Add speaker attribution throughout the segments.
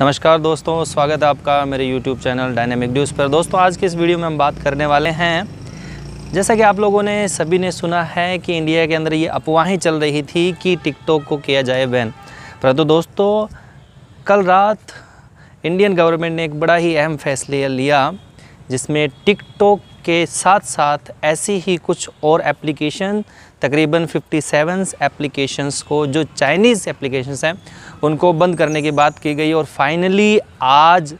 Speaker 1: नमस्कार दोस्तों स्वागत है आपका मेरे YouTube चैनल डायनेमिक न्यूज़ पर दोस्तों आज के इस वीडियो में हम बात करने वाले हैं जैसा कि आप लोगों ने सभी ने सुना है कि इंडिया के अंदर ये अफवाहें चल रही थी कि टिकटॉक को किया जाए बैन परंतु दोस्तों कल रात इंडियन गवर्नमेंट ने एक बड़ा ही अहम फैसले लिया जिसमें टिकटॉक के साथ साथ ऐसी ही कुछ और एप्लीकेशन तकरीबन 57 एप्लीकेशंस को जो चाइनीज़ एप्लीकेशंस हैं उनको बंद करने की बात की गई और फाइनली आज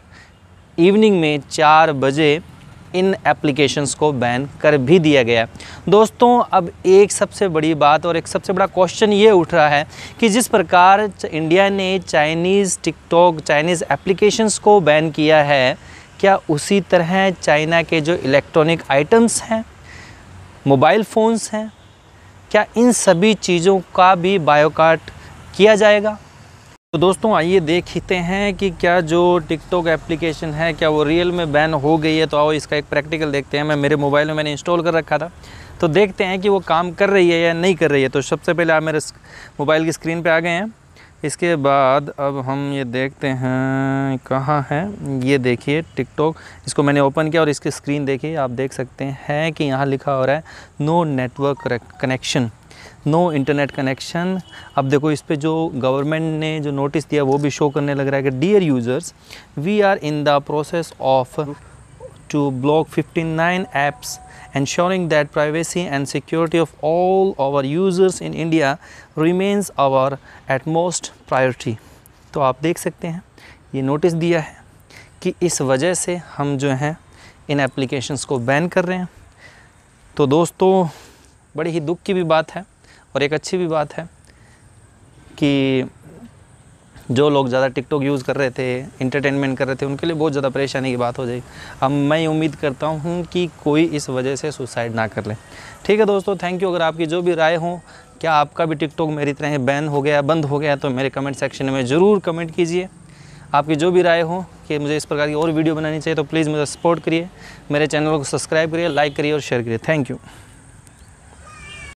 Speaker 1: इवनिंग में चार बजे इन एप्लीकेशंस को बैन कर भी दिया गया दोस्तों अब एक सबसे बड़ी बात और एक सबसे बड़ा क्वेश्चन ये उठ रहा है कि जिस प्रकार इंडिया ने चाइनीज़ टिकटॉक चाइनीज़ एप्लीकेशंस को बैन किया है क्या उसी तरह चाइना के जो इलेक्ट्रॉनिक आइटम्स हैं मोबाइल फ़ोन्स हैं क्या इन सभी चीज़ों का भी बायोकार्ट किया जाएगा तो दोस्तों आइए देखते हैं कि क्या जो टिकटॉक एप्लीकेशन है क्या वो रियल में बैन हो गई है तो आओ इसका एक प्रैक्टिकल देखते हैं मैं मेरे मोबाइल में मैंने इंस्टॉल कर रखा था तो देखते हैं कि वो काम कर रही है या नहीं कर रही है तो सबसे पहले आप मेरे मोबाइल की स्क्रीन पर आ गए हैं इसके बाद अब हम ये देखते हैं कहाँ है ये देखिए टिकटॉक इसको मैंने ओपन किया और इसकी स्क्रीन देखिए आप देख सकते हैं कि यहाँ लिखा हो रहा है no network connection no internet connection अब देखो इस पर जो गवर्नमेंट ने जो नोटिस दिया वो भी शो करने लग रहा है कि dear users we are in the process of to Block 59 apps ensuring that privacy and security of all our users in India remains our utmost priority. तो आप देख सकते हैं ये नोटिस दिया है कि इस वजह से हम जो हैं इन एप्लीकेशंस को बैन कर रहे हैं तो दोस्तों बड़ी ही दुख की भी बात है और एक अच्छी भी बात है कि जो लोग ज़्यादा टिकटॉक यूज़ कर रहे थे इंटरटेनमेंट कर रहे थे उनके लिए बहुत ज़्यादा परेशानी की बात हो जाएगी अब मैं उम्मीद करता हूँ कि कोई इस वजह से सुसाइड ना कर ले ठीक है दोस्तों थैंक यू अगर आपकी जो भी राय हो क्या आपका भी टिकटॉक मेरी तरह बैन हो गया बंद हो गया तो मेरे कमेंट सेक्शन में ज़रूर कमेंट कीजिए आपकी जो भी राय हो कि मुझे इस प्रकार की और वीडियो बनानी चाहिए तो प्लीज़ मुझे सपोर्ट करिए मेरे चैनल को सब्सक्राइब करिए लाइक करिए और शेयर करिए थैंक यू